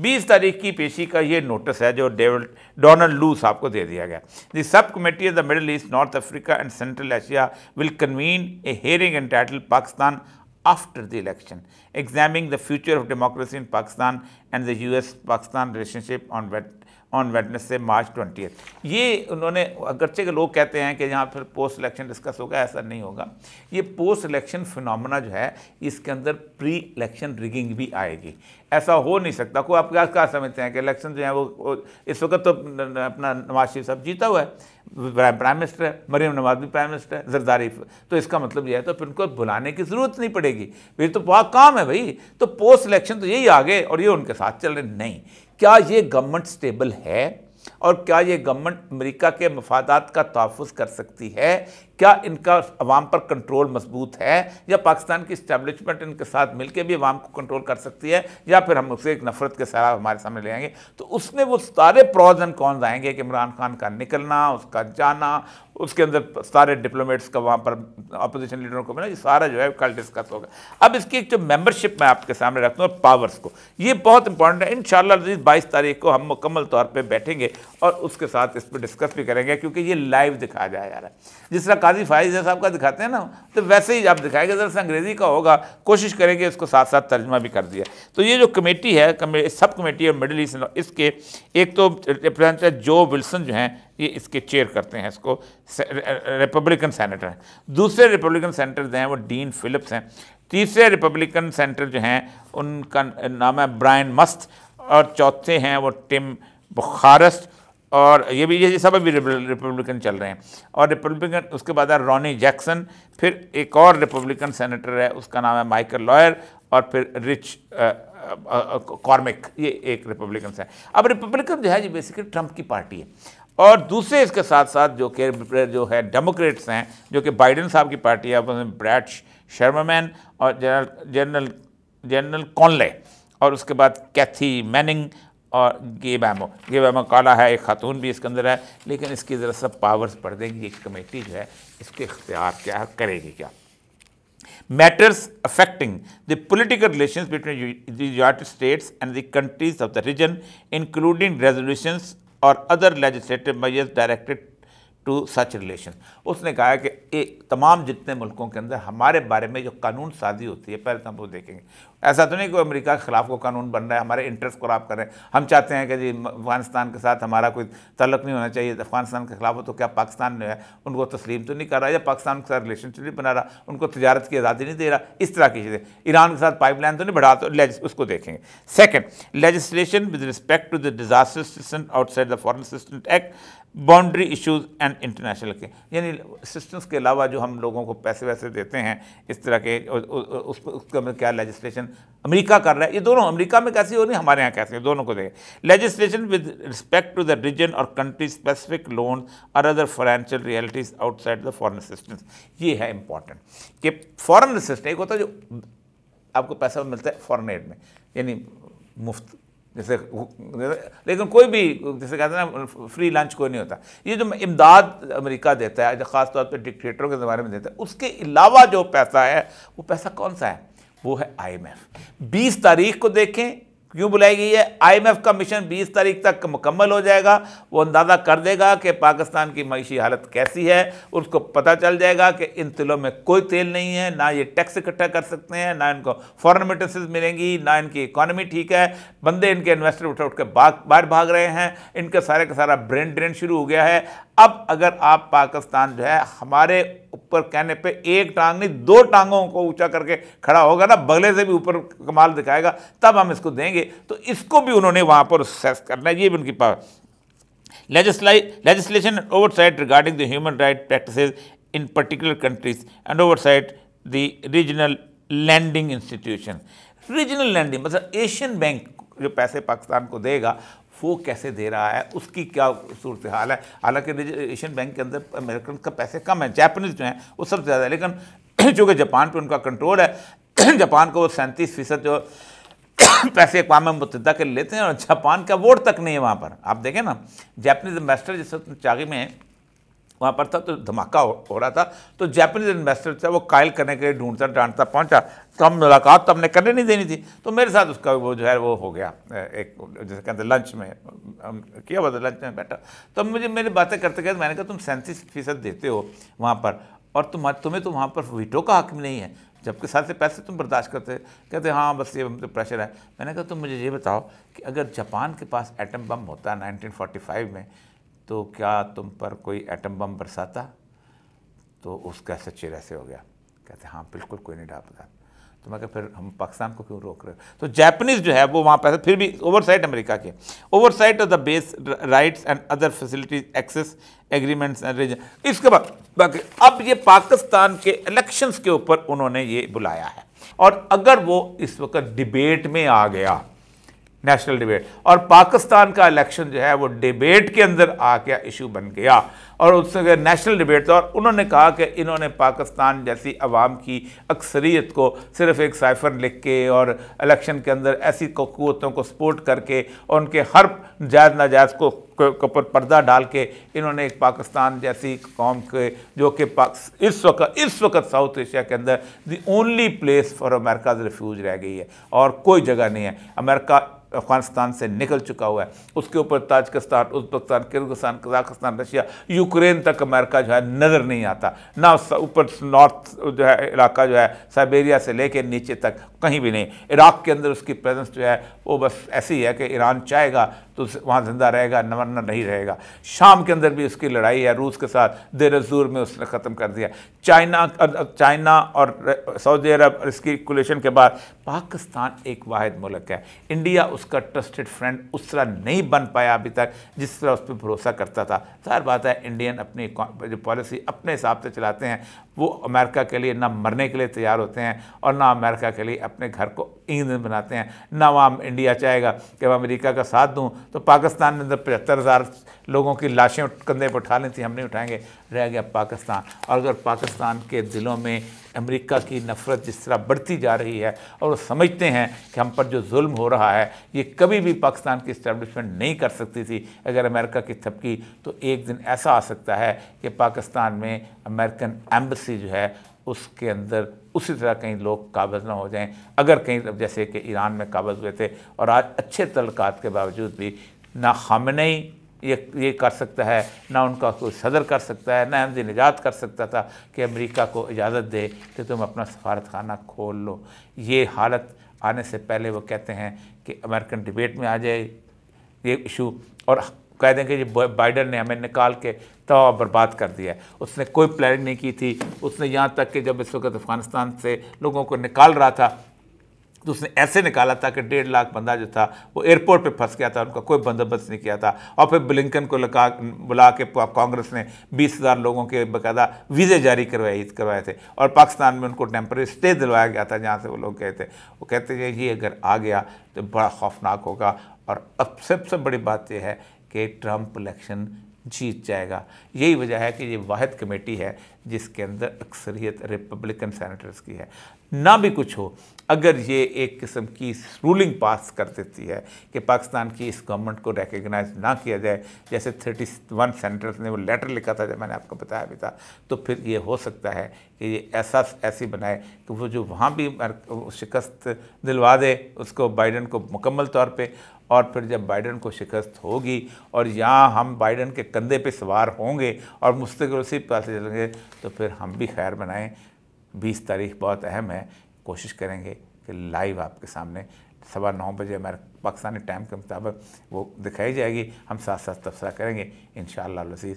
बीस तारीख की पेशी का ये नोटिस है जो डोनल्ड लू साहब को दे दिया गया the subcommittee of the Middle East North Africa and Central Asia will convene a hearing and title Pakistan after the election, examining the future of democracy in Pakistan and the US-Pakistan relationship on on वेटनेस से March twenty eighth ये उन्होंने अगरचे के लोग कहते हैं कि यहाँ फिर पोस्ट इलेक्शन डिस्कस होगा ऐसा नहीं होगा ये पोस्ट इलेक्शन फिनोमेना जो है इसके अंदर प्री इलेक्शन रिगिंग भी आएगी ऐसा हो नहीं सकता कोई आप क्या क्या समझते हैं कि इलेक्शन जो है वो इस वक्त तो अपना नवाज शरीफ साहब जीता हुआ है प्राइम मिनिस्टर है मरीम नवाज भी प्राइम मिनिस्टर है जरदारी तो इसका मतलब यह है तो फिर उनको बुलाने की ज़रूरत नहीं पड़ेगी फिर तो बहुत काम है भाई तो पोस्ट इलेक्शन तो यही आ गए और ये उनके साथ चल रहे नहीं क्या ये गवर्नमेंट स्टेबल है और क्या ये गवर्नमेंट अमेरिका के मफादात का तहफ़ कर सकती है क्या इनका अवाम पर कंट्रोल मजबूत है या पाकिस्तान की इस्टेब्लिशमेंट इनके साथ के भी अवाम को कंट्रोल कर सकती है या फिर हम उसे एक नफरत के सहारा हमारे सामने ले आएंगे तो उसमें वो सारे प्रॉज एंड कॉन्स आएंगे कि इमरान खान का निकलना उसका जाना उसके अंदर सारे डिप्लोमेट्स का वहाँ पर अपोजिशन लीडरों को मिला ये सारा जो है कल डिस्कस होगा अब इसकी एक जो मेंबरशिप मैं आपके सामने रखता हूँ पावर्स को ये बहुत इंपॉर्टेंट है इन शाह बाईस तारीख को हम मुकम्मल तौर पर बैठेंगे और उसके साथ इस पर डिस्कस भी करेंगे क्योंकि ये लाइव दिखाया रहा है जिस तरह काजी फायज साहब का दिखाते हैं ना तो वैसे ही आप दिखाएंगे जरा अंग्रेज़ी का होगा कोशिश करेंगे इसको साथ साथ तर्जमा भी कर दिया तो ये जो कमेटी है सब कमेटी है मिडल ईस्ट इसके एक तो रिप्रेजेंटेटिव जो विल्सन जो हैं ये इसके चेयर करते हैं इसको रिपब्लिकन सैनिटर हैं दूसरे रिपब्लिकन जो हैं वो डीन फिलिप्स हैं तीसरे रिपब्लिकन सेंटर जो हैं उनका नाम है ब्रायन मस्त और चौथे हैं वो टिम बुखारस्ट और ये भी ये सब अभी रिपब्लिकन चल रहे हैं और रिपब्लिकन उसके बाद है रॉनी जैक्सन फिर एक और रिपब्लिकन सेनेटर है उसका नाम है माइकल लॉयर और फिर रिच कॉर्मिक ये एक रिपब्लिकन है अब रिपब्लिकन जो है ये बेसिकली ट्रंप की पार्टी है और दूसरे इसके साथ साथ जो के जो है डेमोक्रेट्स हैं जो कि बाइडन साहब की पार्टी है उसमें ब्रैड शर्मामैन और जनरल जनरल जनरल कॉनले और उसके बाद कैथी मैनिंग और गे गे बैमो काला है एक खातून भी इसके अंदर है लेकिन इसकी ज़रा सब पावर्स पड़ देंगी एक कमेटी जो है इसके अख्तियार क्या करेगी क्या matters affecting the political relation between the United States and the countries of the region including resolutions और other legislative measures directed to such relation उसने कहा कि एक तमाम जितने मुल्कों के अंदर हमारे बारे में जो कानून साजी होती है पहले तो हम वो देखेंगे ऐसा तो नहीं कि अमेरिका के खिलाफ को कानून बन रहा है हमारे इंटरेस्ट को खराब कर रहे हैं हम चाहते हैं कि जी अफगानिस्तान के साथ हमारा कोई तलक नहीं होना चाहिए अफगानिस्तान के खिलाफ हो तो क्या पाकिस्तान ने है उनको तस्लीम तो नहीं कर रहा या पाकिस्तान के साथ रिलेशनशिप नहीं बना रहा उनको तजारत की आज़ादी नहीं दे रहा इस तरह की चीज़ें ईरान के साथ पाइपलाइन तो नहीं बढ़ा तो उसको देखेंगे second legislation with respect to the disaster assistant outside the foreign assistant act boundary issues and international के यानी असिस्टेंस के अलावा जो हम लोगों को पैसे वैसे देते हैं इस तरह के उस क्या लेजिस्लेशन अमेरिका कर रहा है ये दोनों अमेरिका में कैसी हो रही है हमारे यहाँ कैसे दोनों को देखें legislation with respect to the region और कंट्री स्पेसिफिक लोन और other financial realities outside the foreign assistance ये है इंपॉर्टेंट कि फॉरेन असिस्टेंस एक होता है जो आपको पैसा मिलता है फॉरेन एड में यानी मुफ्त जैसे लेकिन कोई भी जैसे कहते हैं ना फ्री लंच कोई नहीं होता ये जो इमदाद अमेरिका देता है ख़ासतौर पर डिक्टेटरों के ज़माने में देता है उसके अलावा जो पैसा है वो पैसा कौन सा है वो है आईएमएफ 20 तारीख को देखें क्यों बुलाई गई है आईएमएफ का मिशन 20 तारीख तक मुकम्मल हो जाएगा वो अंदाज़ा कर देगा कि पाकिस्तान की मीशी हालत कैसी है उसको पता चल जाएगा कि इन तिलों में कोई तेल नहीं है ना ये टैक्स इकट्ठा कर सकते हैं ना इनको फॉरन मिटसेस मिलेंगी ना इनकी इकोनॉमी ठीक है बंदे इनके इन्वेस्टर उठा उठ के बाहर भाग रहे हैं इनका सारे का सारा ब्रेन ड्रेन शुरू हो गया है अब अगर आप पाकिस्तान जो है हमारे ऊपर कहने पे एक टांग नहीं दो टांगों को ऊंचा करके खड़ा होगा ना बगले से भी ऊपर कमाल दिखाएगा तब हम इसको देंगे तो इसको भी उन्होंने वहाँ पर सेस करना है ये भी उनकी power legislation and over regarding the human right practice in particular countries and oversight the regional lending institution regional lending मतलब एशियन बैंक जो पैसे पाकिस्तान को देगा वो कैसे दे रहा है उसकी क्या सूरत हाल है हालांकि एशियन बैंक के अंदर अमेरिकन का पैसे कम है जापानीज जो हैं वो सबसे ज़्यादा है लेकिन चूँकि जापान पर उनका कंट्रोल है जापान को वो सैंतीस फीसद जो पैसे अकवा मुतदा के लेते हैं और जापान का वोट तक नहीं है वहाँ पर आप देखें ना जापनीज एम्बेसडर जिस वक्त चागी में वहाँ पर था तो धमाका हो, हो रहा था तो जैपनीज इन्वेस्टर था वो कायल करने के लिए ढूंढता डांटता पहुँचा तो हम मुलाकात तो हमने करने नहीं देनी थी तो मेरे साथ उसका वो जो है वो हो गया एक जैसे कहते लंच में हम किया हुआ था लंच में बैठा तो मुझे मेरी बातें करते कहते मैंने कहा तुम सैंतीस फीसद देते हो वहाँ पर और तुम तुम्हें तो वहाँ पर वीटो का हक नहीं है जबकि साथ से पैसे तुम बर्दाश्त करते कहते हाँ बस ये हम तो प्रेशर है मैंने कहा तुम तो मुझे ये बताओ कि अगर जापान के पास एटम बम होता है 1945 में तो क्या तुम पर कोई एटम बम बरसाता तो उसका ऐसे चेहरा हो गया कहते हाँ बिल्कुल कोई नहीं डालता तो मैं फिर हम पाकिस्तान को क्यों रोक रहे हो तो जैपनीज़ जो है वो वहाँ पर फिर भी ओवरसाइट अमेरिका के oversight of the base rights and other facilities access agreements and region इसके बाद बाकी अब ये पाकिस्तान के इलेक्शंस के ऊपर उन्होंने ये बुलाया है और अगर वो इस वक्त डिबेट में आ गया नेशनल डिबेट और पाकिस्तान का इलेक्शन जो है वो डिबेट के अंदर आ गया इशू बन गया और उससे नेशनल डिबेट था और उन्होंने कहा कि इन्होंने पाकिस्तान जैसी आवाम की अक्सरियत को सिर्फ एक साइफर लिख के और इलेक्शन के अंदर ऐसी कवतों को सपोर्ट करके और उनके हर जायज़ नाजायज़ को ऊपर पर्दा डाल के इन्होंने एक पाकिस्तान जैसी कौम के जो कि इस वक्त इस वक्त साउथ एशिया के अंदर the only place for America refuge रह गई है और कोई जगह नहीं है अमेरिका अफगानिस्तान से निकल चुका हुआ है उसके ऊपर Tajikistan Uzbekistan Kyrgyzstan Kazakhstan Russia Ukraine तक अमेरिका जो है नज़र नहीं आता ना ऊपर नॉर्थ जो है इलाका जो है साइबेरिया से लेकर नीचे तक कहीं भी नहीं इराक़ के अंदर उसकी प्रेजेंस जो है वो बस ऐसी है कि ईरान चाहेगा तो वहाँ जिंदा रहेगा नवरना नहीं रहेगा शाम के अंदर भी उसकी लड़ाई है रूस के साथ देर जूर में उसने ख़त्म कर दिया चाइना चाइना और सऊदी अरब इसकी कुलेशन के बाद पाकिस्तान एक वाद मुल्क है इंडिया उसका ट्रस्टेड फ्रेंड उस तरह नहीं बन पाया अभी तक जिस तरह उस पर भरोसा करता था सार बात है इंडियन अपनी जो पॉलिसी अपने हिसाब से चलाते हैं वो अमेरिका के लिए ना मरने के लिए तैयार होते हैं और ना अमेरिका के लिए अपने घर को ईंधन बनाते हैं ना वहाँ इंडिया चाहेगा कि मैं अमेरिका का साथ दूँ तो पाकिस्तान ने जब पचहत्तर हज़ार लोगों की लाशें कंधे पर उठा ली थी हम नहीं उठाएंगे रह गया पाकिस्तान और अगर पाकिस्तान के दिलों में अमेरिका की नफ़रत जिस तरह बढ़ती जा रही है और वो समझते हैं कि हम पर जो जुल्म हो रहा है ये कभी भी पाकिस्तान की इस्टेब्लिशमेंट नहीं कर सकती थी अगर अमेरिका की थपकी तो एक दिन ऐसा आ सकता है कि पाकिस्तान में अमेरिकन एम्बसी जो है उसके अंदर उसी तरह कहीं लोग काबज ना हो जाएं अगर कहीं जैसे कि ईरान में काबज हुए थे और आज अच्छे तलकात के बावजूद भी ना नहीं ये ये कर सकता है ना उनका कोई सदर कर सकता है ना हमद निजात कर सकता था कि अमेरिका को इजाज़त दे कि तुम अपना सफारत खाना खोल लो ये हालत आने से पहले वो कहते हैं कि अमेरिकन डिबेट में आ जाए ये इशू और कह देंगे जी बाइडन ने हमें निकाल के तबाह बर्बाद कर दिया है उसने कोई प्लानिंग नहीं की थी उसने यहाँ तक कि जब इस वक्त अफ़गानिस्तान से लोगों को निकाल रहा था तो उसने ऐसे निकाला था कि डेढ़ लाख बंदा जो था वो एयरपोर्ट पे फंस गया था उनका कोई बंदोबस्त नहीं किया था और फिर ब्लिंकन को लगा बुला के कांग्रेस ने बीस हज़ार लोगों के बाकायदा वीज़े जारी करवाए करवाए थे और पाकिस्तान में उनको टेम्प्रेरी स्टे दिलवाया गया था जहाँ से वो लोग गए थे वो कहते हैं ये अगर आ गया तो बड़ा खौफनाक होगा और अब सबसे बड़ी बात यह है कि ट्रंप इलेक्शन जीत जाएगा यही वजह है कि ये वाद कमेटी है जिसके अंदर अक्सरियत रिपब्लिकन सेनेटर्स की है ना भी कुछ हो अगर ये एक किस्म की रूलिंग पास कर देती है कि पाकिस्तान की इस गवर्नमेंट को रिकग्नाइज ना किया जाए जैसे थर्टी वन सेनेटर्स ने वो लेटर लिखा था जब मैंने आपको बताया भी था तो फिर ये हो सकता है कि ये ऐसा ऐसी बनाए कि वो जो वहाँ भी शिकस्त दिलवा दे उसको बाइडन को मुकम्मल तौर पर और फिर जब बाइडन को शिकस्त होगी और यहाँ हम बाइडन के कंधे पे सवार होंगे और मुस्तकिल उसी पास चलेंगे तो फिर हम भी खैर बनाएं बीस तारीख बहुत अहम है कोशिश करेंगे कि लाइव आपके सामने सवा नौ बजे हमारे पाकिस्तानी टाइम के मुताबिक वो दिखाई जाएगी हम साथ साथ तबसरा करेंगे इन शजीज़